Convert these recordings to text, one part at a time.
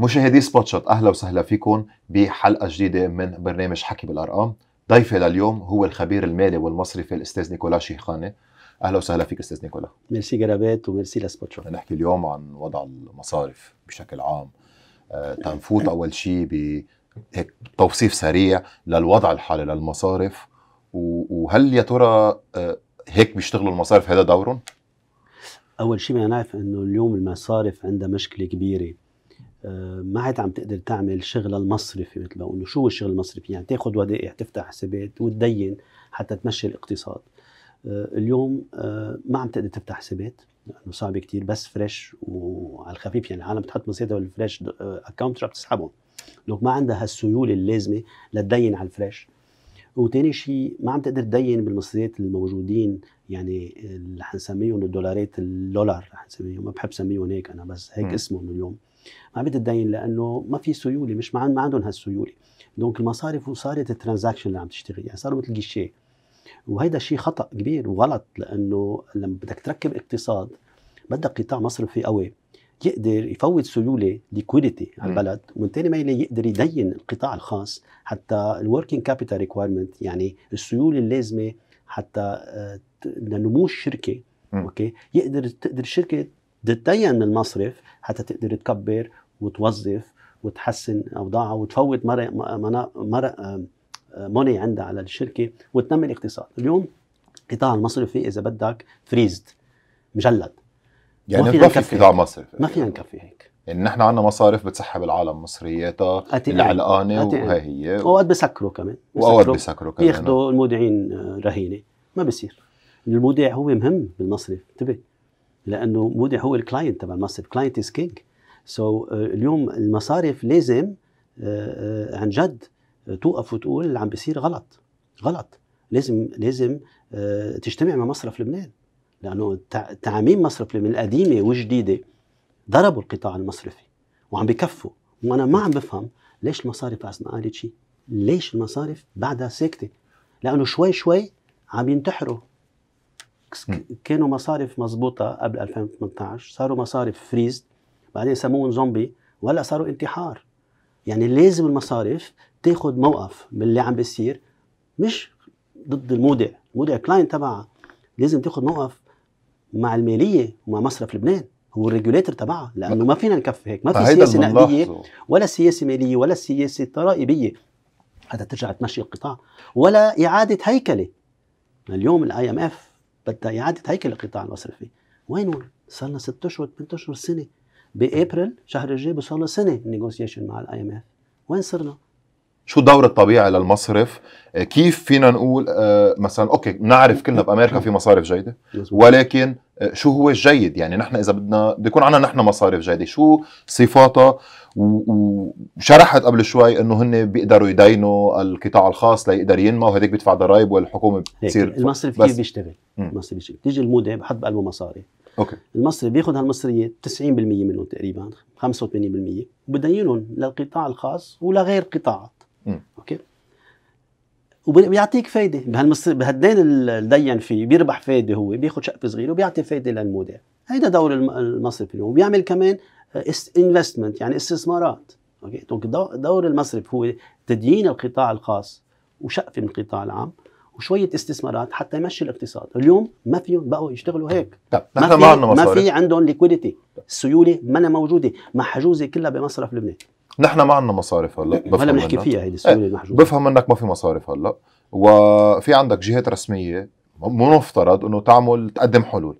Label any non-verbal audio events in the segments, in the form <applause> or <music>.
مشاهدي سبوت شوت اهلا وسهلا فيكم بحلقه جديده من برنامج حكي بالارقام ضيفي لليوم هو الخبير المالي والمصرفي الاستاذ نيكولا شيخاني اهلا وسهلا فيك استاذ نيكولا ميرسي جرابات وميرسي لسبوت شوت نحكي اليوم عن وضع المصارف بشكل عام آه، تنفوت اول شيء ب هيك توصيف سريع للوضع الحالي للمصارف وهل يا ترى آه، هيك بيشتغلوا المصارف هذا دورهم؟ اول شيء بدنا نعرف انه اليوم المصارف عندها مشكله كبيره ما عاد عم تقدر تعمل شغلها المصرفي مثل ما بقولوا شو الشغل المصرفي يعني تاخذ ودائع تفتح حسابات وتدين حتى تمشي الاقتصاد آه، اليوم آه، ما عم تقدر تفتح حسابات لانه صعب كثير بس فريش وعلى الخفيف يعني العالم بتحط مصاريفها بالفريش اكونت آه، رح تسحبهم لوك ما عندها السيوله اللازمه لتدين على الفريش وثاني شيء ما عم تقدر تدين بالمصريات الموجودين يعني اللي حنسميهم الدولارات الدولار رح نسميهم ما بحب سميهم هيك انا بس هيك اسمهم اليوم ما عم بتدين لانه ما في سيوله مش ما عندهم هالسيوله دونك المصارف وصارت الترانزاكشن اللي عم تشتغل يعني صاروا مثل جيشيه وهيدا شيء خطا كبير وغلط لانه لما بدك تركب اقتصاد بدك قطاع مصرفي قوي يقدر يفوت سيوله ليكويديتي على البلد ومن ثاني ما يقدر يدين القطاع الخاص حتى الوركينج كابيتال ريكوايرمنت يعني السيوله اللازمه حتى آه، لنمو الشركه اوكي يقدر تقدر الشركه تتدين المصرف حتى تقدر تكبر وتوظف وتحسن اوضاعها وتفوت مرق مرق موني عندها على الشركه وتنمي الاقتصاد، اليوم قطاع المصرفي اذا بدك فريزد مجلد يعني ما فينا نكفي قطاع مصرفي ما فينا نكفي هيك يعني نحن عندنا مصارف بتسحب العالم مصرياتها العلقانه وهي هي واوقات بسكروا كمان واوقات بسكروا كمان بياخذوا المودعين آه، رهينه ما بصير المودع هو مهم بالمصرف انتبه لانه مودي هو الكلاينت تبع المصرف كلاينت از كينج سو اليوم المصارف لازم آه، آه، عن جد آه، توقف وتقول اللي عم بيصير غلط غلط لازم لازم تجتمع مع مصرف لبنان لانه تعاميم مصرف لبنان القديمه والجديده ضربوا القطاع المصرفي وعم بكفوا وانا ما عم بفهم ليش المصارف ما قالت شيء ليش المصارف بعدها ساكته لانه شوي شوي عم ينتحروا كانوا مصارف مضبوطه قبل 2018 صاروا مصارف فريز بعدين سموهم زومبي ولا صاروا انتحار يعني لازم المصارف تاخذ موقف من اللي عم بيصير مش ضد المودع المودع كلاين تبعها لازم تاخذ موقف مع الماليه ومع مصرف لبنان هو الريجوليتر تبعها لانه ما فينا نكفي هيك ما في سياسه نقديه ولا سياسه ماليه ولا سياسه ضرائبيه حتى ترجع تمشي القطاع ولا اعاده هيكله اليوم الاي ام اف بدها اعاده هيكل القطاع المصرفي وين صار لنا ست اشهر ثمان اشهر سنه بابريل شهر الجاي بصار لنا سنه نيغوسيشن مع الاي ام اف وين صرنا؟ شو دور الطبيعي للمصرف آه، كيف فينا نقول آه، مثلا اوكي نعرف كلنا بامريكا في مصارف جيده ولكن آه، شو هو الجيد يعني نحن اذا بدنا بده يكون عندنا نحن مصارف جيده شو صفاتها وشرحت قبل شوي انه هن بيقدروا يدينوا القطاع الخاص ليقدر ينمى وهذيك بيدفع ضرائب والحكومه بتصير المصرف كيف بيشتغل؟ المصرف بيشتغل بتيجي الموده بحط بقلبه مصاري اوكي المصرف بياخذ هالمصريات 90% منهم تقريبا 85% وبدينهم للقطاع الخاص ولغير قطاع اوكي وبيعطيك فايده بهالمصير بهالدين الدين فيه بيربح فايده هو بياخذ شقفه صغيره وبيعطي فايده للمودع هيدا دور المصرف اليوم وبيعمل كمان انفستمنت يعني استثمارات اوكي دونك دور المصرف هو تدين القطاع الخاص وشقفه من القطاع العام وشويه استثمارات حتى يمشي الاقتصاد اليوم ما فيهم بقوا يشتغلوا هيك ما في ما في عندهم ليكويديتي السيوله ما موجوده محجوزه كلها بمصرف لبنان نحن ما عندنا مصارف هلا هلا بنحكي فيها هيدي السؤال المحجوبه إيه، بفهم منك ما في مصارف هلا وفي عندك جهات رسميه منفترض انه تعمل تقدم حلول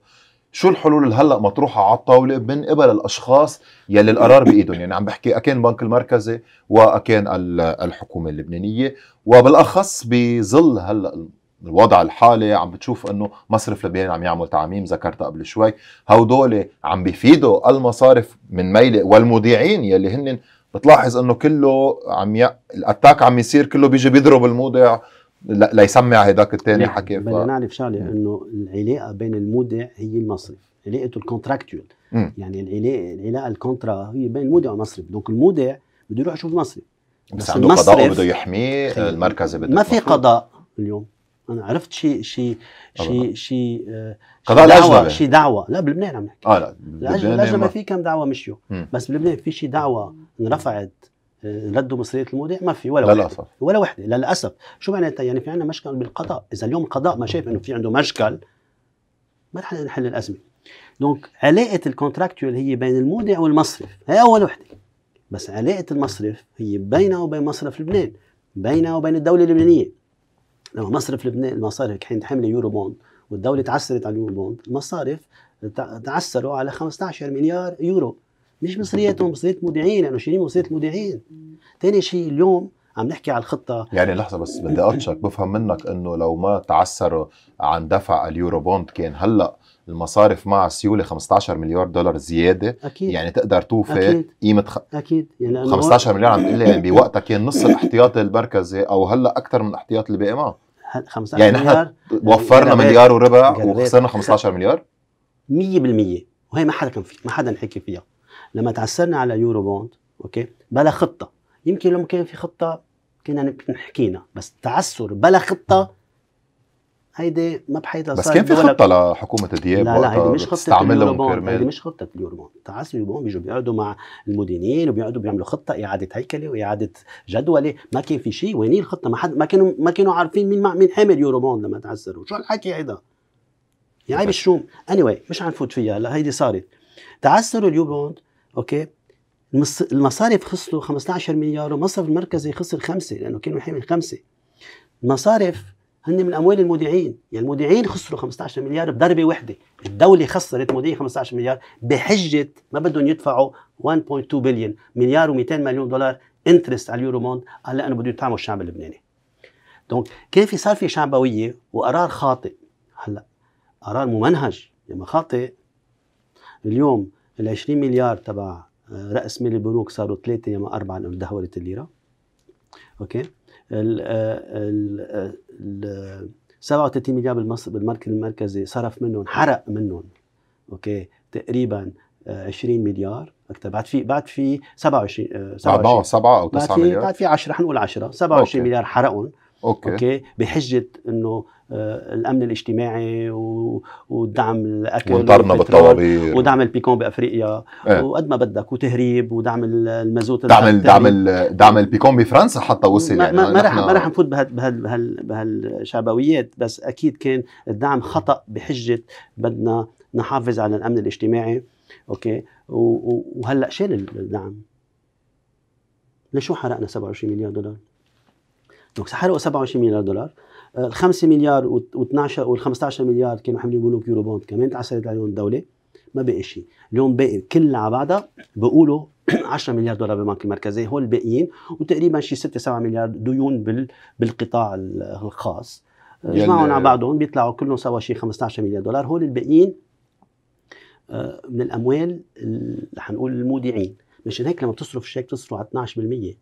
شو الحلول اللي هلا مطروحه على الطاوله من قبل الاشخاص يلي القرار بايدهم يعني عم بحكي اكان البنك المركزي واكان الحكومه اللبنانيه وبالاخص بظل هلا الوضع الحالي عم بتشوف انه مصرف لبنان عم يعمل تعميم ذكرتها قبل شوي هودول عم بيفيدوا المصارف من ميلة والمودعين يلي هن بتلاحظ انه كله عم ي... الاتاك عم يصير كله بيجي بيضرب المودع ليسمع هداك الثاني نعم، حكي ف... بدنا نعرف شغله انه العلاقه بين المودع هي المصرف علاقته الكونتراكتوال يعني العلاقه العلاقه الكونترا هي بين المودع والمصرف دونك المودع بده يروح يشوف المصرف بس, بس عنده قضاء بده يحميه المركزي بده ما في قضاء اليوم انا عرفت شي شي شي آه، شي قضاء دعوه شي دعوه لا بلبنان عم نحكي اه لا ما في كم دعوه مشيوا بس بلبنان في شي دعوه انرفعت آه، ردوا مصريه المودع ما في ولا وحده ولا وحده للاسف شو معناتها يعني في عندنا مشكل بالقضاء اذا اليوم القضاء ما شايف انه في عنده مشكل ما رح نحل الازمه دونك علاقه الكونتراكتوال هي بين المودع والمصرف هي اول وحده بس علاقه المصرف هي بينه وبين مصرف لبنان بينه وبين الدوله اللبنانيه لما مصرف لبنان المصارف كانت حامله يورو بوند والدوله تعسرت على اليورو بوند المصارف تعسروا على 15 مليار يورو مش مصرياتهم مصريات مودعين لانه يعني شيرين مصريات مودعين ثاني شيء اليوم عم نحكي على الخطه يعني لحظه بس بدي اقطشك بفهم منك انه لو ما تعسروا عن دفع اليورو بوند كان هلا المصارف مع سيوله 15 مليار دولار زياده أكيد. يعني تقدر توفي قيمه خ... اكيد يعني 15 مليار عم تقول يعني بوقتها كان نص الاحتياطي المركزي او هلا اكثر من الاحتياطي اللي باقي معه 15 يعني نحن وفرنا مليار وربع وخسرنا 15 مليار 100% وهي ما حدا كان في ما حدا حكي فيها لما تعسرنا على يورو بوند اوكي بلا خطه يمكن لو كان في خطه كنا حكينا بس تعسر بلا خطه هيدي ما بحيطها بس كان في خطه لحكومه دياب لا لا هيدي مش خطه اليوربون هيدي مش خطه اليوربون تعس اليوربون بيجوا بيقعدوا مع المدينين وبيقعدوا بيعملوا خطه اعاده هيكله واعاده جدوله ما كان في شيء وين الخطه ما حد ما كانوا ما كانوا عارفين مين مع مين حامل يوربون لما تعسروا شو هالحكي هيدا يعني عيب الشوم اني anyway, مش حنفوت فيها هلا هيدي صارت تعسر اليوربوند اوكي المصارف خسروا 15 مليار ومصرف المركزي خسر خمسه لانه كانوا حامل خمسه المصارف هن من اموال المودعين، يعني المودعين خسروا 15 مليار بضربه وحده، الدوله خسرت مودعين 15 مليار بحجه ما بدهم يدفعوا 1.2 بليون مليار و200 مليون دولار انترست على اليورو موند قال لانه بده يدفعوا الشعب اللبناني. دونك كان في صار في شعبويه وقرار خاطئ هلا قرار ممنهج لما يعني خاطئ اليوم ال 20 مليار تبع راس مال البنوك صاروا ثلاثه يا اربعه لانه دهورت الليره اوكي ال آه، ال آه، ال 37 مليار بالمركز المركزي صرف منهم حرق منهم اوكي تقريبا 20 آه، مليار اكثر بعد في بعد في 27 27 7 او 9 مليار بعد في 10 حنقول 10 27 أوكي. مليار حرقهم اوكي اوكي بحجه انه آه، الامن الاجتماعي ودعم الاكل وطرنا بالطوابير ودعم البيكون بافريقيا ايه؟ وقد ما بدك وتهريب ودعم المازوت دعم ال دعم ال دعم البيكون بفرنسا حتى وصل يعني ما رح ما رح نفوت بهالشعبويات بس اكيد كان الدعم خطا بحجه بدنا نحافظ على الامن الاجتماعي اوكي وهلا شال الدعم لشو حرقنا 27 مليار دولار؟ دونك حرقوا 27 مليار دولار آه، ال 5 مليار و12 وال 15 مليار كانوا حاملين بنوك يورو بوند كمان تعسرت عليهم الدوله ما بقي شيء اليوم باقي كل على بعضها بقولوا 10 <clears throat> مليار دولار بالبنك المركزي هول الباقيين وتقريبا شيء 6 7 مليار ديون بال بالقطاع الخاص آه، جمعهم على بعضهم بيطلعوا كلهم سوا شيء 15 مليار دولار هول الباقيين آه، من الاموال حنقول المودعين مشان هيك لما بتصرف الشيك بتصرف على 12%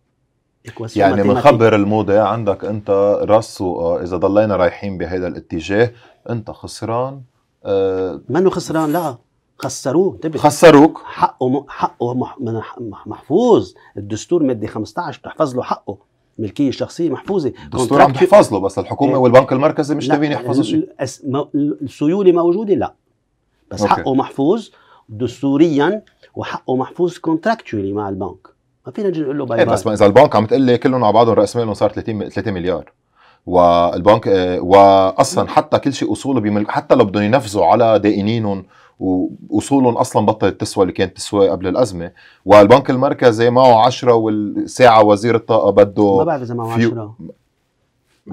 يعني مخبر الموضة عندك انت راس اذا ضلينا رايحين بهذا الاتجاه انت خسران آه منو خسران لا خسروه انتبه خسروك حقه حقه محفوظ الدستور ماده 15 بتحفظ له حقه ملكيه شخصيه محفوظه الدستور عم تحفظ له بس الحكومه إيه والبنك المركزي مش تابعين يحفظوا شيء السيوله موجوده لا بس أوكي. حقه محفوظ دستوريا وحقه محفوظ كونتراكتشولي مع البنك ما فينا نجي نقول له باي إيه، باي بس اذا البنك عم تقول لي كلهم على بعضهم راس مالهم صار 30 3 مليار والبنك إيه، واصلا حتى كل شيء اصوله بملك حتى لو بدهم ينفذوا على دائنينهم واصولهم اصلا بطلت تسوى اللي كانت تسوى قبل الازمه والبنك المركزي معه 10 والساعه وزير الطاقه بده ما بعرف اذا معه 10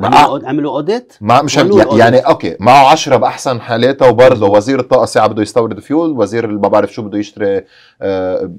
عملوا عملوا اوديت ما مش يعني اوكي معه 10 باحسن حالاته وبرضه وزير الطاقه ساعه بده يستورد فيول وزير ما بعرف شو بده يشتري آه،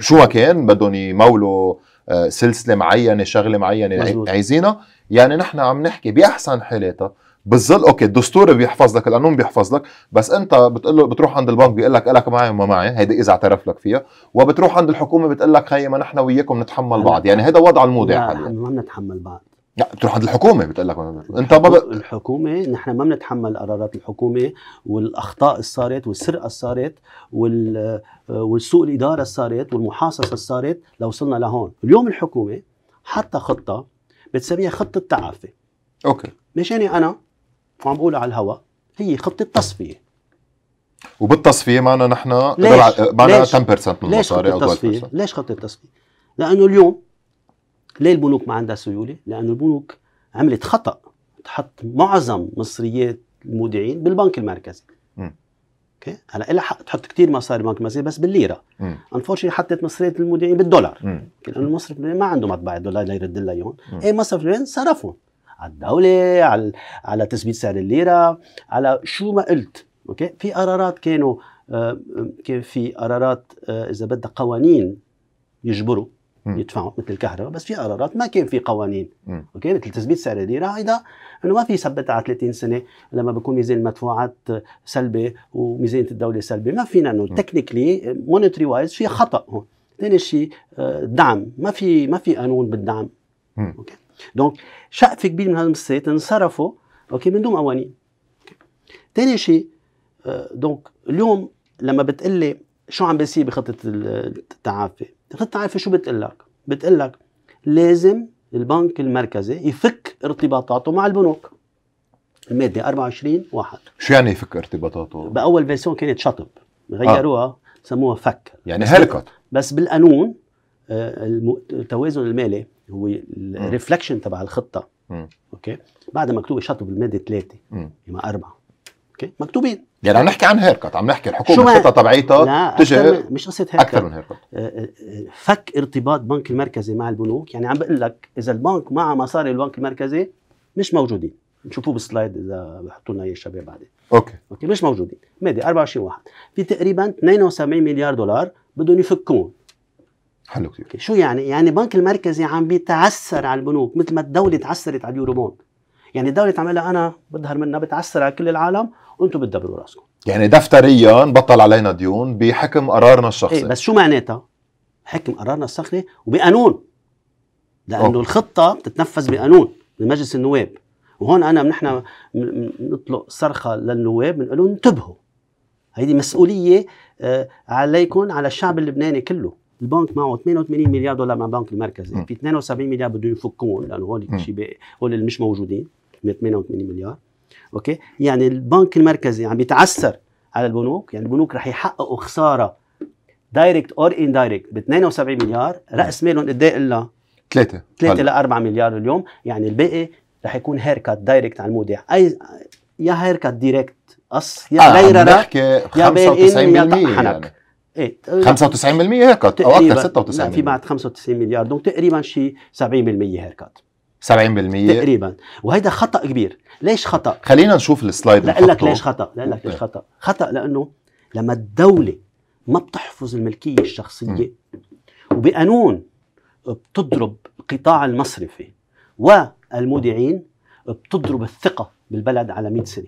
شو ما كان بدهم يمولوا آه، سلسله معينه شغله معينه عايزينها يعني نحن عم نحكي باحسن حالاتها بالظل اوكي الدستور بيحفظ لك القانون بيحفظ لك بس انت بتقول له بتروح عند البنك بيقول لك الك معي وما معي هيدي اذا اعترف لك فيها وبتروح عند الحكومه بتقول لك خيي ما نحن وياكم نتحمل بعض يعني هذا وضع الموضع حاليا ما نتحمل بعض لا بتروح عند الحكومه بتقول لك انت ما الحكومه نحن ما بنتحمل قرارات الحكومه والاخطاء اللي صارت والسرقه اللي صارت وال والسوء الاداره اللي صارت والمحاصصه اللي صارت لوصلنا لهون، اليوم الحكومه حاطه خطه بتسميها خطه تعافي اوكي مشاني انا وعم بقولها على الهواء هي خطه تصفيه وبالتصفيه معنا نحن معنا 10% من المصاري او 12% ليش خطه تصفيه؟ لانه اليوم ليه البنوك ما عندها سيوله؟ لانه البنوك عملت خطا تحط معظم مصريات المودعين بالبنك المركزي اوكي هلا الها حق تحط كثير مصاري بالبنك المركزي بس بالليره انفورشنتلي حطت مصريات المودعين بالدولار لانه المصرف ما عنده مطبعه دولار ليرد لها اياهم اي مصرف لبنان صرفهم على الدوله على على تثبيت سعر الليره على شو ما قلت اوكي في قرارات كانوا آه، آه، كان في قرارات آه، اذا بدك قوانين يجبروا يدفعوا مثل الكهرباء بس في قرارات ما كان في قوانين اوكي مثل تثبيت سعر الليره هيدا انه ما في ثبت على 30 سنه لما بكون ميزان المدفوعات سلبي وميزانيه الدوله سلبي ما فينا انه تكنيكلي مونيتري وايز في خطا هون ثاني شيء الدعم آه، ما في ما في قانون بالدعم اوكي دونك شقف كبير من هالمؤسسات انصرفوا اوكي من دون قوانين ثاني شيء آه، دونك اليوم لما بتقلي شو عم بيصير بخطه التعافي تعرف شو بتقول لك بتقول لك لازم البنك المركزي يفك ارتباطاته مع البنوك الماده 24 واحد شو يعني يفك ارتباطاته؟ باول فيرسيون كانت شطب غيروها آه. سموها فك يعني هلكت بس بالقانون آه، التوازن المالي هو الريفلكشن تبع الخطه م. اوكي بعد مكتوب شطب الماده ثلاثه اما اربعه اوكي مكتوبين يعني عم نحكي عن هيركت عم نحكي الحكومه خطه تبعيتها تجي مش قصه هيركت اكثر من هيركت أه، أه، فك ارتباط بنك المركزي مع البنوك يعني عم بقول لك اذا البنك مع مصاري البنك المركزي مش موجودين نشوفوه بالسلايد اذا بحطوا لنا اياه الشباب بعدين اوكي اوكي مش موجودين مادي 24 واحد في تقريبا 72 مليار دولار بدهم يفكوهم حلو كثير شو يعني؟ يعني البنك المركزي عم بيتعسر على البنوك مثل ما الدولة تعسرت على اليورو بوند يعني الدولة عم لها أنا بظهر منها بتعسر على كل العالم وانتم بتدبروا راسكم يعني دفتريا بطل علينا ديون بحكم قرارنا الشخصي ايه بس شو معناتها؟ حكم قرارنا الشخصي وبقانون لانه الخطه بتتنفذ بقانون بمجلس النواب وهون انا نحن نطلق صرخه للنواب بنقول لهم انتبهوا هيدي مسؤوليه آه، عليكم على الشعب اللبناني كله البنك معه 88 مليار دولار مع البنك المركزي في 72 مليار بده يفكون لانه هول شيء هول اللي مش موجودين 88 مليار اوكي يعني البنك المركزي عم يعني بيتعسر على البنوك يعني البنوك رح يحققوا خساره دايركت اور اندايركت ب 72 مليار راس مالهم قد ايه الا 3 3 ل 4 مليار اليوم يعني الباقي رح يكون هيركات دايركت على المودع اي يا هيركات دايركت قص يا آه غير رح يا بين يا طحنك يعني. ايه 95% هيركات او اكثر 96% في بعد 95 مليار دونك تقريبا شي 70% هيركات 70% تقريبا وهيدا خطا كبير ليش خطا خلينا نشوف السلايد لا لك ليش خطا لا لك ليش إيه. خطا خطا لانه لما الدوله ما بتحفظ الملكيه الشخصيه وبقانون بتضرب القطاع المصرفي والمودعين بتضرب الثقه بالبلد على 100 سنه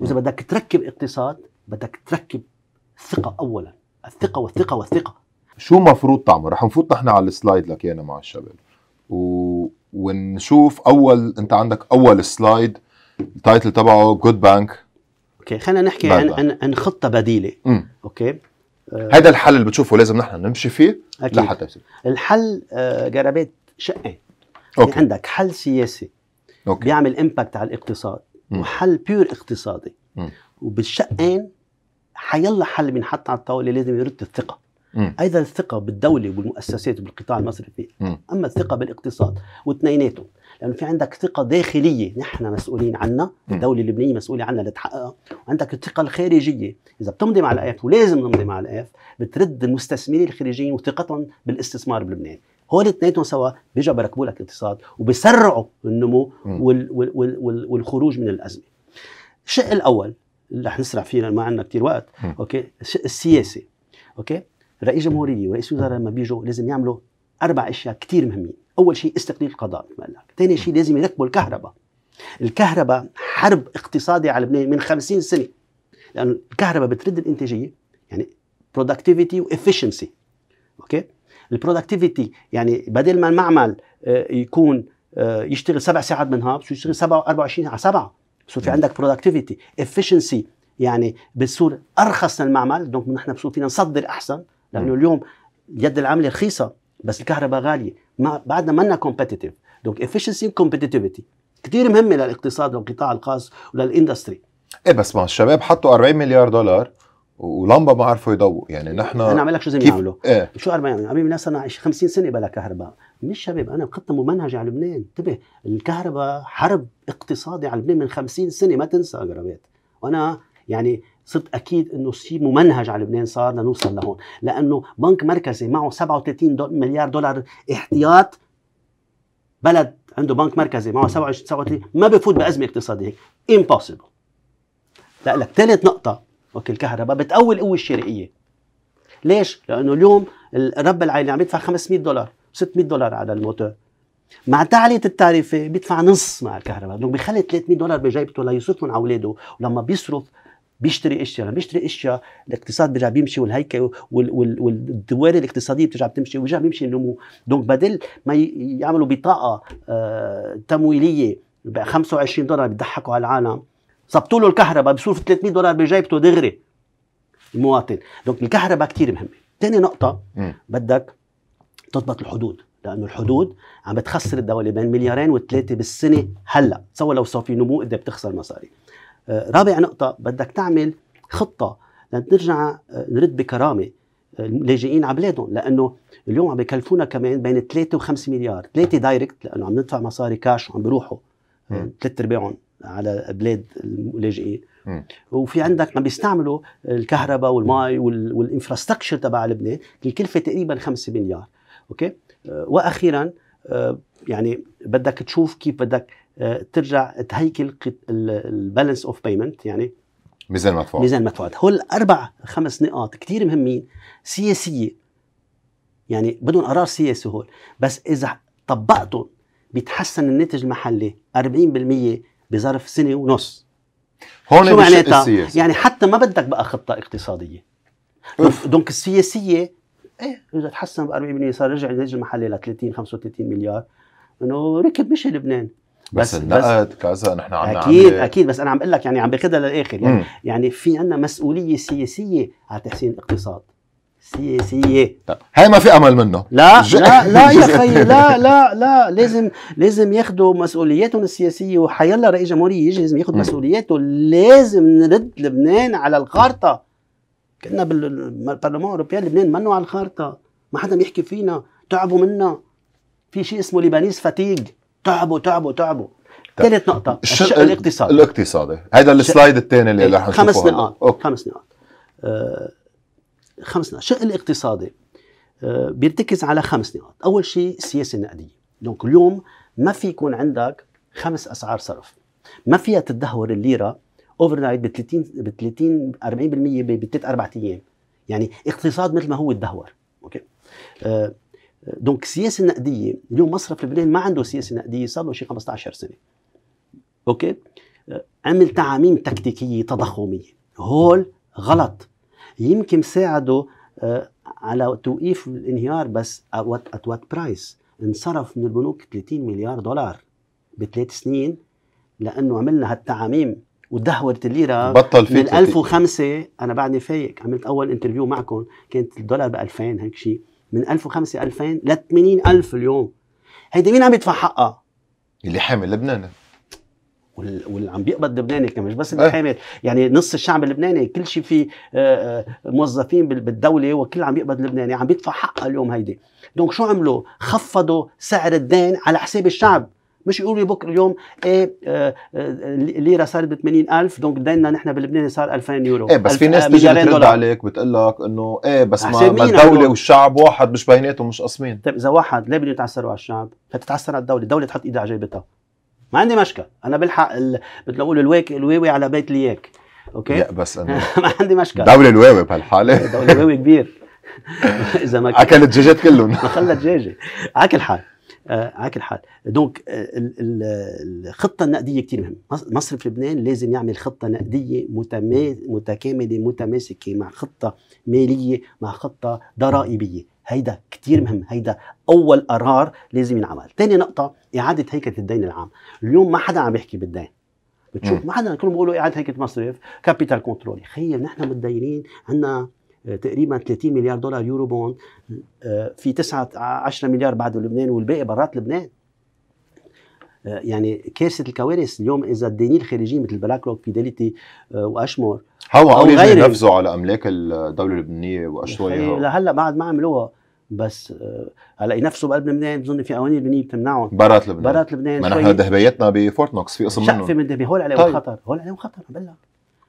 واذا بدك تركب اقتصاد بدك تركب الثقه اولا الثقه والثقه والثقه شو المفروض تعمل رح نفوت نحن على السلايد لك ايانا مع الشباب و... ونشوف اول انت عندك اول سلايد التايتل تبعه جود بانك اوكي خلينا نحكي عن, عن عن خطه بديله مم. اوكي هذا آه، الحل اللي بتشوفه لازم نحن نمشي فيه أكيد. لحتى يصير الحل آه شقين أوكي. يعني عندك حل سياسي أوكي. بيعمل امباكت على الاقتصاد مم. وحل بيور اقتصادي وبالشقين حيلا حل بنحط على الطاوله لازم يرد الثقه مم. ايضا الثقه بالدوله وبالمؤسسات وبالقطاع المصرفي اما الثقه بالاقتصاد واثنيناتهم لأنه في عندك ثقة داخلية نحن مسؤولين عنا الدولة اللبنانية مسؤولة عنا لتحققها وعندك الثقة الخارجية إذا بتمضي مع الآف ولازم نمضي مع الآف بترد المستثمرين الخارجيين وثقتهم بالاستثمار بلبنان هول الاثنين سوا بيجوا بركبوا لك اقتصاد وبسرعوا النمو وال وال وال والخروج من الازمه. الشق الاول اللي رح نسرع فيه لانه ما عندنا كثير وقت، اوكي، الشق السياسي، اوكي؟ رئيس جمهوريه ورئيس وزراء لما بيجوا لازم يعملوا اربع اشياء كثير مهمين. اول شيء استقلال القضاء ثاني شيء لازم يركبوا الكهرباء الكهرباء حرب اقتصادي على لبنان من 50 سنه لانه الكهرباء بترد الانتاجيه يعني برودكتيفيتي وافشنسي اوكي البرودكتيفيتي يعني بدل ما المعمل آه، يكون آه، يشتغل سبع ساعات بالنهار بصير يشتغل سبعة 24 على سبعه بصير في عندك برودكتيفيتي افشنسي يعني بصير ارخص للمعمل دونك نحن بصير فينا نصدر احسن لانه اليوم يد العامله رخيصه بس الكهرباء غاليه ما بعدنا منا كومبتيتيف دونك افشنسي وكومبتيتيفيتي كثير مهمه للاقتصاد والقطاع الخاص وللاندستري ايه بس ما الشباب حطوا 40 مليار دولار ولمبه ما عرفوا يضووا يعني نحن انا عم لك شو زي يعملوا إيه؟ شو 40 عم يعملوا ناس عايش 50 سنه بلا كهرباء مش شباب انا خطه ممنهجه على لبنان انتبه الكهرباء حرب اقتصادي على لبنان من 50 سنه ما تنسى قرابات وانا يعني صرت اكيد انه شيء ممنهج على لبنان صار لنوصل لهون لانه بنك مركزي معه 37 دول مليار دولار احتياط بلد عنده بنك مركزي معه 27 37 ما بفوت بازمه اقتصاديه امبوسيبل لك ثالث نقطه وكل الكهرباء بتقوي القوه الشرائيه ليش؟ لانه اليوم رب العائله عم يدفع 500 دولار 600 دولار على الموتور مع تعلية التعرفة بيدفع نص مع الكهرباء، بيخلي 300 دولار بجيبته ليصرفهم على اولاده، ولما بيصرف بيشتري اشياء لما بيشتري اشياء الاقتصاد بيرجع بيمشي والهيكل والدوائر الاقتصاديه بترجع بتمشي وبيرجع بيمشي النمو دونك بدل ما يعملوا بطاقه آه، تمويليه ب 25 دولار بيضحكوا على العالم ظبطوا له الكهرباء بصير 300 دولار بجيبته دغري المواطن دونك الكهرباء كثير مهمه ثاني نقطه بدك تضبط الحدود لانه الحدود عم بتخسر الدوله بين مليارين وثلاثه بالسنه هلا تصور لو صار في نمو قد بتخسر مصاري آه، رابع نقطة بدك تعمل خطة لنرجع آه، نرد بكرامة آه، اللاجئين على بلادهم لانه اليوم عم بكلفونا كمان بين 3 و5 مليار، 3 دايركت لانه عم ندفع مصاري كاش وعم بيروحوا ثلاث ارباعهم على بلاد اللاجئين وفي عندك عم بيستعملوا الكهرباء والماء والانفراستراكشر تبع لبنان الكلفه تقريبا 5 مليار اوكي واخيرا يعني بدك تشوف كيف بدك ترجع تهيكل البالانس اوف بيمنت يعني ميزان المدفوعات ميزان المدفوعات هول اربع خمس نقاط كثير مهمين سياسيه يعني بدهم قرار سياسي هول بس اذا طبقتهم بيتحسن الناتج المحلي 40% بظرف سنه ونص هون شو معناتها؟ يعني حتى ما بدك بقى خطه اقتصاديه أوف. دونك السياسيه ايه اذا تحسن ب 40% صار رجع الناتج المحلي ل 30 35 مليار انه ركب مشي لبنان بس, النقد كذا نحن عم اكيد نعمل اكيد بس انا عم بقول لك يعني عم باخذها للاخر يعني يعني في عندنا مسؤوليه سياسيه على تحسين الاقتصاد سياسيه هاي ما في امل منه لا لا لا يا خيي لا لا لا لازم لازم ياخذوا مسؤولياتهم السياسيه وحيلا رئيس جمهوريه يجي لازم ياخذ مسؤولياته لازم نرد لبنان على الخارطه كنا بالبرلمان الاوروبي لبنان منه على الخارطه ما حدا بيحكي فينا تعبوا منا في شيء اسمه ليبانيز فاتيج تعبوا تعبوا تعبوا ثالث طيب. نقطة الشق الاقتصادي الاقتصادي هيدا السلايد الثاني اللي إيه، رح نشوفه خمس نقاط أوكي. خمس نقاط آه خمس نقاط الشق الاقتصادي آه، بيرتكز على خمس نقاط أول شيء السياسة النقدية دونك اليوم ما في يكون عندك خمس أسعار صرف ما فيها تدهور الليرة اوفر نايت ب 30 ب 30 40% بثلاث اربع ايام يعني اقتصاد مثل ما هو تدهور اوكي آه دونك السياسه النقديه اليوم مصرف لبنان ما عنده سياسه نقديه صار له شيء 15 سنه اوكي عمل تعاميم تكتيكيه تضخميه هول غلط يمكن ساعده آه، على توقيف الانهيار بس ات وات برايس انصرف من البنوك 30 مليار دولار بثلاث سنين لانه عملنا هالتعاميم ودهورت الليره بطل فيك من 2005 انا بعدني فايق عملت اول انترفيو معكم كانت الدولار ب 2000 هيك شيء من 1005 2000 ل 80000 اليوم هيدي مين عم يدفع حقها؟ اللي حامل لبنان واللي عم بيقبض لبناني كمان مش بس اللي إيه. حامل يعني نص الشعب اللبناني كل شيء في آه، آه، موظفين بالدوله وكل عم بيقبض لبناني عم بيدفع حقها اليوم هيدي دونك شو عملوا خفضوا سعر الدين على حساب الشعب مش يقولوا لي بكره اليوم ايه الليره آه، آه، صارت ب 80000 دونك ديننا نحن بلبنان صار 2000 يورو ايه بس في ناس بتجي آه، بترد دولار. عليك بتقول لك انه ايه بس ما, ما الدوله والشعب واحد مش بيناتهم مش قاسمين طيب اذا واحد ليه بدهم يتعثروا على الشعب؟ فتتعثر على الدوله، الدوله تحط ايدها على جيبتها ما عندي مشكل، انا بلحق مثل ما بقولوا الواك الواوي على بيت لياك اوكي؟ لا بس انا <laughs> ما عندي مشكل دولة الواوي بهالحالة دولة الواوي كبير <laughs> اذا ما اكل الدجاجات كلهم ما خلى دجاجه على كل حال آه، كل حال دونك آه، الخطه النقديه كثير مهم مصرف لبنان لازم يعمل خطه نقديه متكامله متماسكه مع خطه ماليه مع خطه ضرائبيه هيدا كثير مهم هيدا اول قرار لازم ينعمل ثاني نقطه اعاده هيكله الدين العام اليوم ما حدا عم يحكي بالدين بتشوف ما حدا كلهم بيقولوا اعاده هيكله مصرف كابيتال كنترول خيي نحن متدينين عندنا آه، تقريبا 30 مليار دولار يورو بوند آه، في 9 10 مليار بعد لبنان والباقي برات لبنان آه، يعني كارثه الكوارث اليوم اذا الديني الخارجيين مثل بلاك روك فيداليتي واشمور هو غيره نفذوا على املاك الدوله اللبنانيه واشوائها لهلا بعد ما عملوها بس هلا ينفسوا بقلب لبنان بظن في قوانين لبنانيه بتمنعهم برات لبنان برات لبنان ما نحن دهبيتنا بفورت نوكس في قسم منهم شقفه من دهبي هول عليهم طيب. خطر هول عليهم خطر بقول لك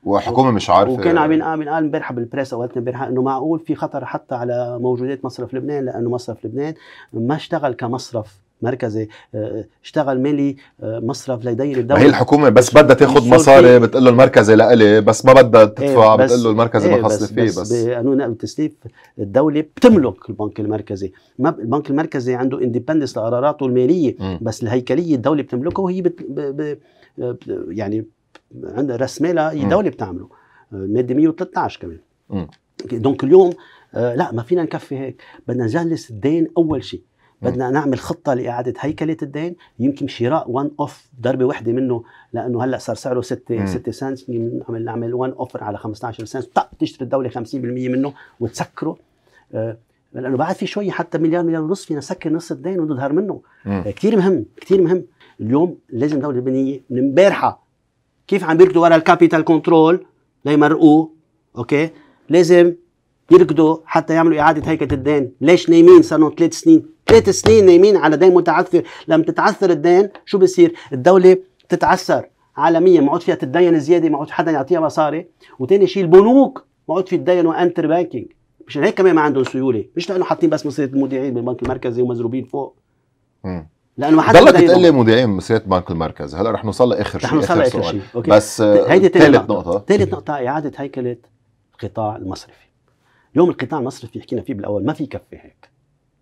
وحكومه مش عارفه وكان عم من قال امبارح بالبريس اوقات امبارح انه معقول في خطر حتى على موجودات مصرف لبنان لانه مصرف لبنان ما اشتغل كمصرف مركزي آه، اشتغل مالي آه، مصرف ليدير الدوله هي الحكومه بس بدها تاخذ مصاري بتقول له المركزي لإلي بس ما بدها إيه، تدفع ايه بتقول له المركزي ايه ما خصني فيه بس, بس بقانون التسليف الدوله بتملك البنك المركزي ما البنك المركزي عنده اندبندنس لقراراته الماليه م. بس الهيكليه الدوله بتملكها وهي بت ب ب يعني عندها راس مالها دولة بتعمله آه، ماده 113 كمان دونك اليوم آه لا ما فينا نكفي هيك بدنا نجلس الدين اول شيء بدنا نعمل خطة لإعادة هيكلة الدين يمكن شراء وان أوف ضربة واحدة منه لأنه هلا صار سعره 6 6 سنت نعمل نعمل وان أوفر على 15 سنت طق تشتري الدولة 50% منه وتسكره آه لأنه بعد في شوي حتى مليار مليار ونص فينا نسكر نص الدين ونظهر منه آه كثير مهم كثير مهم اليوم لازم دولة بنيه من امبارحة كيف عم بيركضوا ورا الكابيتال كنترول ليمرقوه اوكي لازم يركضوا حتى يعملوا اعاده هيكله الدين ليش نايمين صار لهم ثلاث سنين ثلاث سنين نايمين على دين متعثر لما تتعثر الدين شو بصير الدوله تتعثر عالميا ما عاد فيها تدين زياده ما عاد حدا يعطيها مصاري وثاني شيء البنوك ما عاد في تدين وانتر بانكينج مشان هيك كمان ما عندهم سيوله مش لانه حاطين بس مصيره المودعين بالبنك المركزي ومزروبين فوق لانه حسب ضلك تقول لي مذيعين مسيرة بنك المركز هلا رح نوصل لاخر شيء رح نوصل لاخر شيء أوكي. بس هيدي ثالث آه، نقطة ثالث نقطة اعادة هيكلة القطاع المصرفي اليوم القطاع المصرفي حكينا فيه بالاول ما في كفي هيك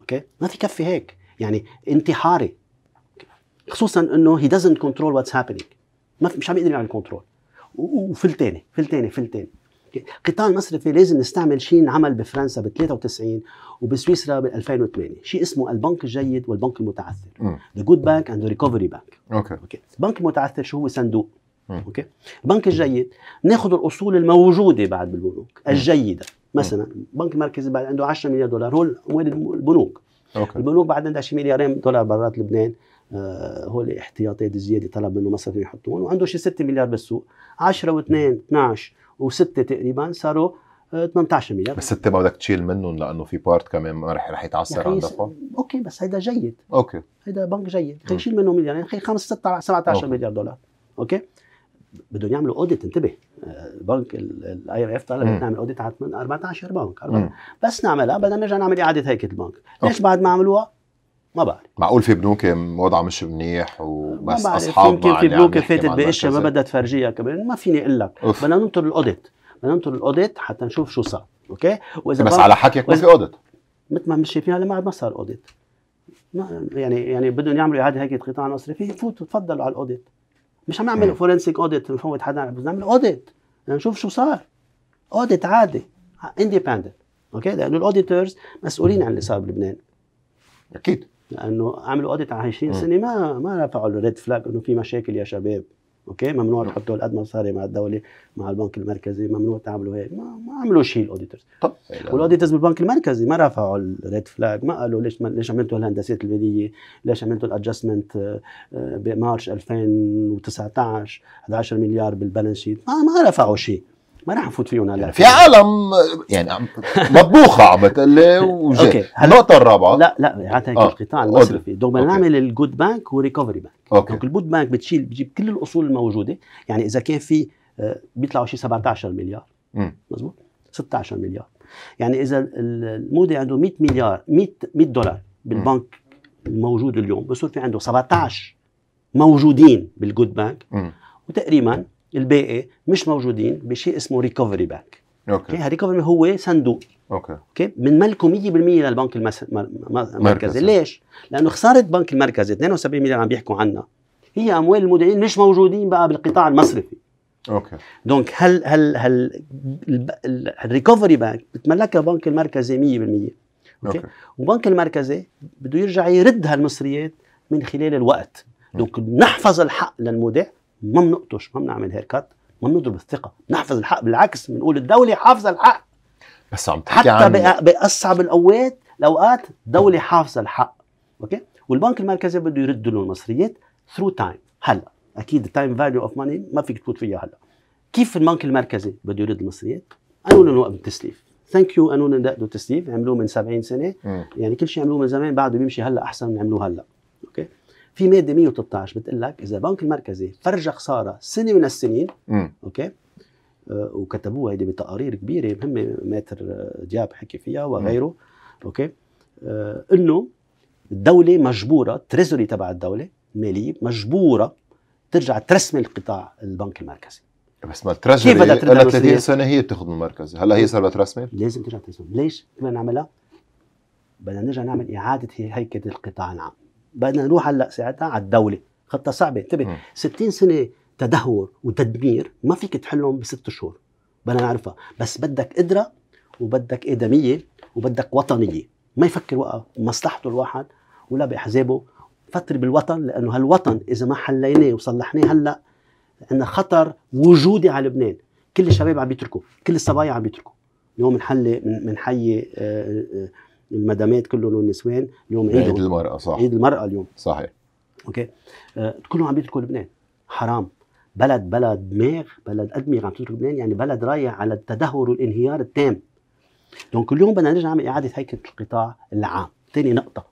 اوكي ما في كفي هيك يعني انتحاري خصوصا انه هي دزنت كنترول واتس هابينج ما مش عم يقدر يعمل كنترول وفل ثاني فل ثاني فل ثاني قطاع المصرفي لازم نستعمل شيء انعمل بفرنسا ب 93 وبسويسرا ب 2008 شيء اسمه البنك الجيد والبنك المتعثر ذا جود بانك اند ريكفري بانك اوكي اوكي البنك المتعثر شو هو صندوق اوكي البنك الجيد ناخذ الاصول الموجوده بعد بالبنوك الجيده مثلا البنك المركزي بعد عنده 10 مليار دولار هو اموال البنوك أوكي. البنوك بعد عندها شي مليارين دولار برات لبنان آه هو الاحتياطات الزياده طلب منه مصرف يحطون وعنده شي 6 مليار بالسوق 10 و2 12 وسته تقريبا صاروا 18 آه، مليار بس ستة ما بدك تشيل منهم لانه في بارت كمان رح رح يتعثر عن دفع اوكي بس هيدا جيد اوكي هيدا بنك جيد خلينا نشيل منه مليارين خلينا 5 6 17 مليار دولار اوكي بدهم يعملوا اوديت انتبه البنك آه، الاي ام اف طلب نعمل اوديت على 14 بنك بس نعملها بدنا نرجع نعمل اعاده هيكله البنك ليش بعد ما عملوها ما بعرف معقول في بنوك وضعها مش منيح وبس اصحاب يمكن في يعني بنوك فاتت بقشة ما بدها تفرجيها كمان ما فيني اقول لك بدنا ننطر الاوديت بدنا ننطر الاوديت حتى نشوف شو صار اوكي واذا بس على حكيك ما في اوديت مثل ما مش شايفين هلا ما عاد ما صار اوديت يعني يعني بدهم يعملوا اعاده هيك قطاع مصرفي فوتوا تفضلوا على الاوديت مش عم نعمل فورنسيك اوديت نفوت حدا بدنا نعمل اوديت نشوف شو صار اوديت عادي اندبندنت اوكي لانه الاوديتورز مسؤولين عن اللي صار بلبنان اكيد لانه عملوا اوديت على 20 سنه ما ما رفعوا الريد فلاج انه في مشاكل يا شباب اوكي ممنوع تحطوا قد مصاري مع الدوله مع البنك المركزي ممنوع تعملوا هيك ما, ما عملوا شيء الاوديترز طب والاوديترز بالبنك المركزي ما رفعوا الريد فلاج ما قالوا ليش ما ليش عملتوا الهندسات الماليه ليش عملتوا الادجستمنت آه، بمارش 2019 11 مليار بالبالانس شيت ما ما رفعوا شيء ما راح نفوت فيهم هلا في عالم يعني مطبوخه عم بتقلي <laughs> وجاي النقطه الرابعه لا لا هذا آه. القطاع المصرفي دوما نعمل الجود بانك وريكفري بانك اوكي الجود يعني بانك بتشيل بتجيب كل الاصول الموجوده يعني اذا كان في آه، بيطلعوا شيء 17 مليار مزبوط 16 مليار يعني اذا المودي عنده 100 مليار 100 100 دولار بالبنك الموجود اليوم بصير في عنده 17 موجودين بالجود بانك وتقريبا الباقي مش موجودين بشيء اسمه ريكفري بانك اوكي ريكفري هو صندوق اوكي اوكي بنملكه 100% للبنك المركزي ليش؟ لانه خساره بنك المركزي 72 مليار عم بيحكوا عنها هي اموال المودعين مش موجودين بقى بالقطاع المصرفي اوكي دونك هل هل هل الريكفري بانك بتملكها البنك المركزي 100% اوكي, أوكي. وبنك المركزي بده يرجع يرد هالمصريات من خلال الوقت دونك نحفظ الحق للمودع ما بنقطش ما بنعمل هيركات ما بنضرب الثقه نحفظ الحق بالعكس بنقول الدوله حافظه الحق بس عم تحكي حتى عن... باصعب الاوقات الاوقات الدوله حافظه الحق اوكي والبنك المركزي بده يرد له المصريات ثرو تايم هلا اكيد التايم فاليو اوف ماني ما فيك تفوت فيها هلا كيف البنك المركزي بده يرد المصريات قانون وقف التسليف ثانك يو قانون النقد والتسليف عملوه من 70 سنه م. يعني كل شيء عملوه من زمان بعده بيمشي هلا احسن من عملوه هلا اوكي في ماده 113 بتقول لك اذا البنك المركزي فرج خساره سنه من السنين م. اوكي آه وكتبوها هيدي بتقارير كبيره مهمه ماتر دياب آه، حكي فيها وغيره م. اوكي آه انه الدوله مجبوره تريزوري تبع الدوله الماليه مجبوره ترجع ترسم القطاع البنك المركزي بس ما الترجري كيف بدها ترجع 30 سنه هي بتاخذ من المركز هلا هي صارت ترسمي لازم ترجع ترسم ليش بدنا نعملها بدنا نرجع نعمل اعاده هيكله القطاع العام بدنا نروح هلا ساعتها على الدوله خطه صعبه انتبه طيب، 60 سنه تدهور وتدمير ما فيك تحلهم بست شهور بدنا نعرفها بس بدك قدره وبدك ادميه وبدك وطنيه ما يفكر وقع مصلحته الواحد ولا باحزابه فكر بالوطن لانه هالوطن اذا ما حليناه وصلحناه هلا عندنا خطر وجودي على لبنان كل الشباب عم بيتركوا كل الصبايا عم بيتركوا اليوم بنحلي بنحيي آه، آه، آه، المدامات كلهم والنسوان اليوم عيد عيد المرأة صح عيد المرأة اليوم صحيح اوكي آه كلهم عم بيتركوا لبنان حرام بلد بلا دماغ بلد ادمغه عم تترك لبنان يعني بلد رايح على التدهور والانهيار التام دونك اليوم بدنا نرجع نعمل اعاده هيكله القطاع العام ثاني نقطه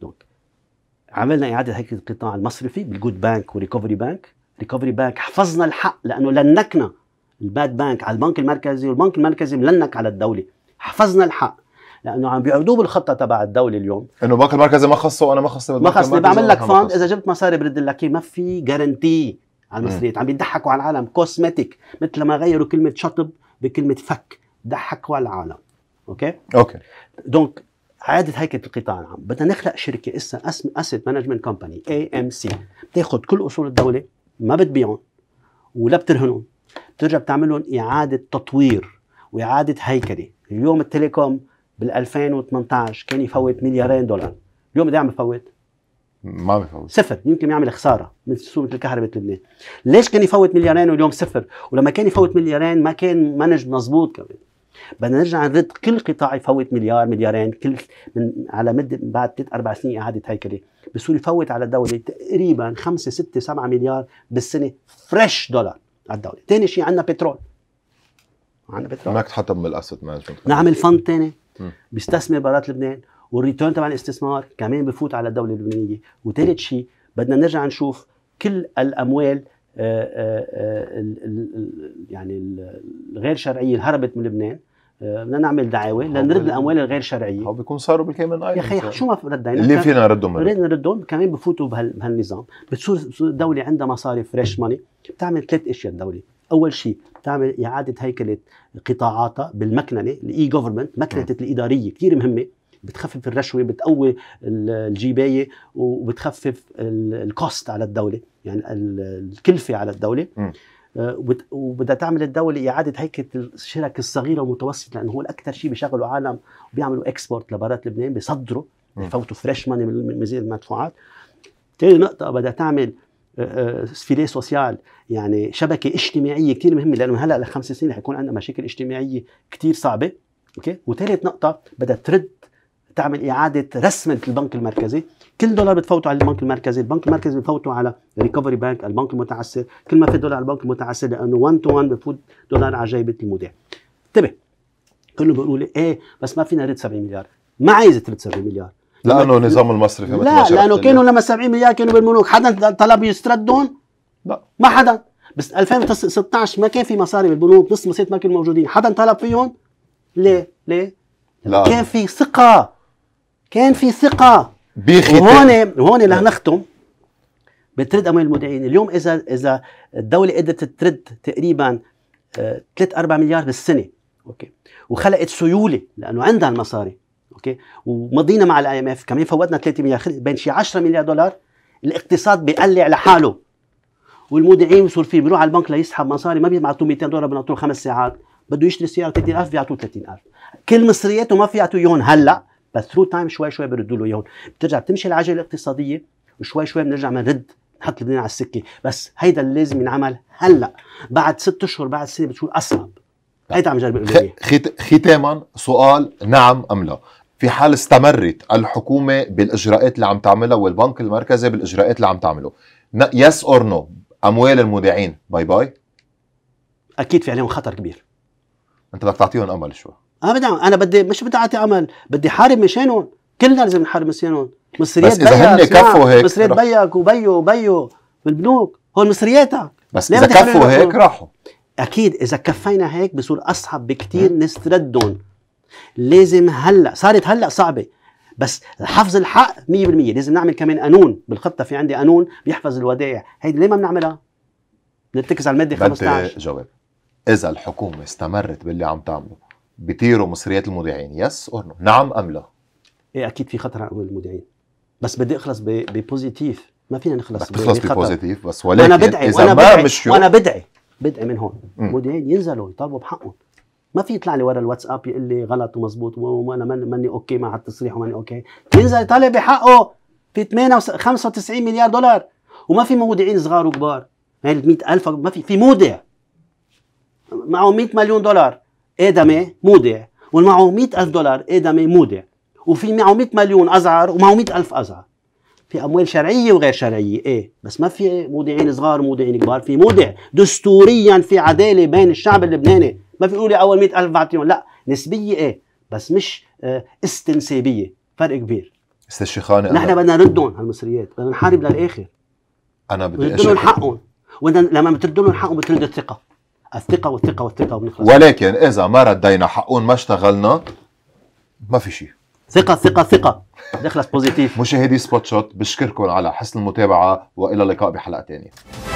دونك عملنا اعاده هيكله القطاع المصرفي بالجود بانك وريكفري بانك ريكفري بانك حفظنا الحق لانه لنكنا الباد بانك على البنك المركزي والبنك المركزي ملنك على الدوله حفظنا الحق لانه عم بيعرضوه بالخطه تبع الدوله اليوم انه البنك المركزي ما خصه وانا ما خصني ما خصني بعمل لك فاند اذا جبت مصاري برد لك اياه ما في جارنتي على المصريات عم بيضحكوا على العالم كوسمتيك مثل ما غيروا كلمه شطب بكلمه فك ضحكوا على العالم اوكي اوكي دونك عادة هيكلة القطاع العام، بدنا نخلق شركة اسم اسيت مانجمنت كومباني اي ام سي، بتاخذ كل اصول الدولة ما بتبيعهم ولا بترهنهم، بترجع بتعملهم اعادة تطوير واعادة هيكلة، اليوم التليكوم بال 2018 كان يفوت مليارين دولار اليوم بده يعمل فوت ما بفوت صفر يمكن يعمل خساره مثل سوق الكهرباء بلبنان ليش كان يفوت مليارين واليوم صفر ولما كان يفوت مليارين ما كان منج مزبوط كمان بدنا نرجع نرد كل قطاع يفوت مليار مليارين كل من على مدة بعد ثلاث أربع سنين إعادة هيكلة بصير يفوت على الدولة تقريبا خمسة ستة سبعة مليار بالسنة فريش دولار على الدولة ثاني شيء عندنا بترول عندنا بترول هناك تحطم بالأسد مانجمنت نعمل فند ثاني بيستثمر برات لبنان والريتيرن تبع الاستثمار كمان بفوت على الدوله اللبنانيه وثالث شيء بدنا نرجع نشوف كل الاموال آه، آه، آه، يعني الغير شرعيه اللي هربت من لبنان بدنا نعمل دعاوى لنرد الاموال الغير شرعيه هو بيكون صاروا بالكامل يا اخي شو ما ردينا اللي فينا نردهم فينا نردهم كمان بفوتوا بهالنظام بتصير الدوله عندها مصاري فريش ماني بتعمل ثلاث اشياء الدوله اول شيء تعمل اعاده هيكله قطاعاتها بالمكننه الاي جوفرمنت مكنه الاداريه كثير مهمه بتخفف الرشوه بتقوي الجبايه وبتخفف الكوست على الدوله يعني الكلفه على الدوله آه، وبدها تعمل الدوله اعاده هيكله الشرك الصغيره والمتوسطه لانه هو الاكثر شيء بيشغلوا عالم وبيعملوا اكسبورت لبرات لبنان بيصدروا بفوتوا فريش ماني من مزيد المدفوعات ثاني نقطة بدها تعمل سفيليه سوسيال يعني شبكه اجتماعيه كثير مهمه لانه هلا لخمس سنين رح يكون عندنا مشاكل اجتماعيه كثير صعبه اوكي وثالث نقطه بدها ترد تعمل اعاده رسمه البنك المركزي كل دولار بتفوته على البنك المركزي البنك المركزي بفوته على ريكفري بانك البنك المتعثر كل ما في دولار على البنك المتعثر لانه 1 تو 1 بفوت دولار على جيبه المودع انتبه كله بيقولوا لي ايه بس ما فينا نرد 70 مليار ما عايز ترد 70 مليار لانه النظام المصري لا لانه كانوا لما 70 مليار كانوا بالملوك حدا طلب يستردون لا ما حدا بس 2016 ما كان في مصاري بالبنوك نص مصيت ما كانوا موجودين حدا طلب فيهم ليه ليه لا. كان في ثقه كان في ثقه بيختم وهون هون لنختم بترد اموال المودعين اليوم اذا اذا الدوله قدرت ترد تقريبا 3 آه، 4 مليار بالسنه اوكي وخلقت سيوله لانه عندها المصاري اوكي ومضينا مع الاي ام اف كمان فوتنا 3 مليار بين شي 10 مليار دولار الاقتصاد بيقلع لحاله والمودعين فيه بيروح على البنك ليسحب مصاري ما بيعطوه 200 دولار بنعطوه خمس ساعات بده يشتري سياره 30000 بيعطوه 30000 كل مصرياته ما في يعطوه اياهم هلا بس ثرو تايم شوي شوي بيردوا له اياهم بترجع بتمشي العجله الاقتصاديه وشوي شوي بنرجع بنرد نحط لبنان على السكه بس هيدا اللي لازم ينعمل هلا بعد ست اشهر بعد سنه بتشوف اصعب هيدا عم جرب ختاما سؤال نعم ام لا في حال استمرت الحكومه بالاجراءات اللي عم تعملها والبنك المركزي بالاجراءات اللي عم تعمله يس اور نو اموال المودعين باي باي اكيد في عليهم خطر كبير انت بدك تعطيهم امل شو انا آه، بدي انا بدي مش بدي اعطي امل بدي حارب مشانهم كلنا لازم نحارب مشانهم مصريات بس اذا هن كفوا هيك مصريات رح. بيك وبيو وبيو بالبنوك هون مصرياتك بس اذا كفوا هيك راحوا اكيد اذا كفينا هيك بصير اصعب بكثير نستردهم لازم هلا صارت هلا صعبه بس حفظ الحق 100% لازم نعمل كمان قانون بالخطه في عندي قانون بيحفظ الودائع هيدي ليه ما بنعملها نتكز على الماده 15 جواب اذا الحكومه استمرت باللي عم تعمله بيطيروا مصريات المودعين يس اور نو نعم ام لا ايه اكيد في خطر على المودعين بس بدي اخلص ببوزيتيف ما فينا نخلص بتخلص ببوزيتيف بس ولكن وانا بدعي اذا وانا ما بدعي مشيو وانا بدعي بدعي من هون مودعين ينزلوا يطالبوا بحقهم ما في يطلع لي ورا الواتساب يقول لي غلط ومزبوط وانا ماني اوكي مع هالتصريح وماني اوكي بينزل يطالب بحقه في 95 مليار دولار وما في مودعين صغار وكبار هاي ال 100000 ما في في مودع معه 100 مليون دولار ادمي إيه مودع 100 100000 دولار ادمي إيه مودع وفي معه 100 مليون ازعر ومعه 100000 ازعر في اموال شرعيه وغير شرعيه ايه بس ما في مودعين صغار ومودعين كبار في مودع دستوريا في عداله بين الشعب اللبناني ما بيقولوا لي اول 100000 بعطيهم لا نسبيه ايه بس مش آه، استنسابيه فرق كبير استاذ شيخاني نحن بدنا نردهم هالمصريات بدنا نحارب للاخر انا بدي اشكر حقهم وإذا لما بترد لهم حقهم بترد الثقه الثقه والثقه والثقه وبنخلص ولكن اذا ما ردينا حقهم ما اشتغلنا ما في شيء ثقة ثقة ثقة نخلص بوزيتيف مشاهدي سبوت شوت بشكركم على حسن المتابعة وإلى اللقاء بحلقة ثانية